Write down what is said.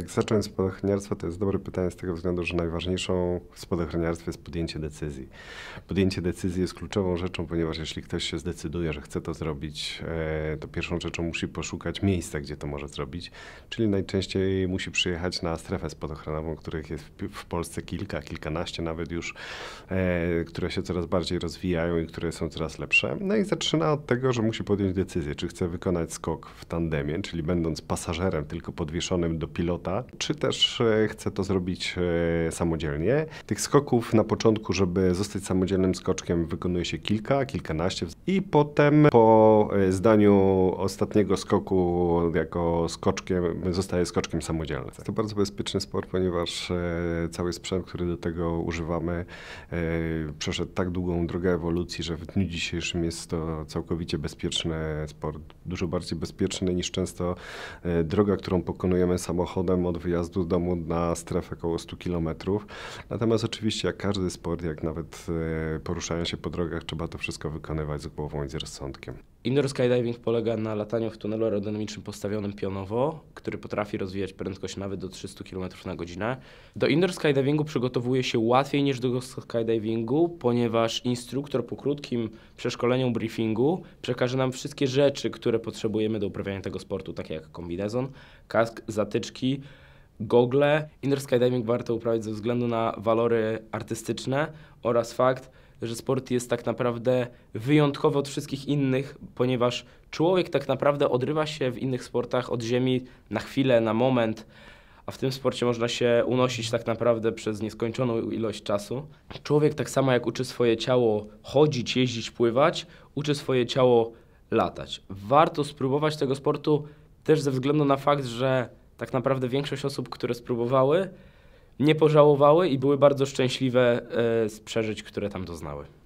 Jak zacząłem spadochroniarstwo, to jest dobre pytanie z tego względu, że najważniejszą w spadochroniarstwie jest podjęcie decyzji. Podjęcie decyzji jest kluczową rzeczą, ponieważ jeśli ktoś się zdecyduje, że chce to zrobić, e, to pierwszą rzeczą musi poszukać miejsca, gdzie to może zrobić, czyli najczęściej musi przyjechać na strefę spadochronową, których jest w Polsce kilka, kilkanaście nawet już, e, które się coraz bardziej rozwijają i które są coraz lepsze. No i zaczyna od tego, że musi podjąć decyzję, czy chce wykonać skok w tandemie, czyli będąc pasażerem tylko podwieszonym do pilota, czy też e, chcę to zrobić e, samodzielnie. Tych skoków na początku, żeby zostać samodzielnym skoczkiem, wykonuje się kilka, kilkanaście. I potem po e, zdaniu ostatniego skoku jako skoczkiem, zostaje skoczkiem samodzielnym. To bardzo bezpieczny sport, ponieważ cały sprzęt, który do tego używamy, przeszedł tak długą drogę ewolucji, że w dniu dzisiejszym jest to całkowicie bezpieczny sport. Dużo bardziej bezpieczny niż często droga, którą pokonujemy samochodem, od wyjazdu z domu na strefę około 100 km. Natomiast oczywiście jak każdy sport, jak nawet e, poruszają się po drogach, trzeba to wszystko wykonywać z głową i z rozsądkiem. Indoor skydiving polega na lataniu w tunelu aerodynamicznym postawionym pionowo, który potrafi rozwijać prędkość nawet do 300 km na godzinę. Do indoor skydivingu przygotowuje się łatwiej niż do skydivingu, ponieważ instruktor po krótkim przeszkoleniu briefingu przekaże nam wszystkie rzeczy, które potrzebujemy do uprawiania tego sportu, takie jak kombinezon, kask, zatyczki, gogle. Indoor skydiving warto uprawiać ze względu na walory artystyczne oraz fakt, że sport jest tak naprawdę wyjątkowy od wszystkich innych, ponieważ człowiek tak naprawdę odrywa się w innych sportach od ziemi na chwilę, na moment, a w tym sporcie można się unosić tak naprawdę przez nieskończoną ilość czasu. Człowiek tak samo jak uczy swoje ciało chodzić, jeździć, pływać, uczy swoje ciało latać. Warto spróbować tego sportu też ze względu na fakt, że tak naprawdę większość osób, które spróbowały, nie pożałowały i były bardzo szczęśliwe e, z przeżyć, które tam doznały.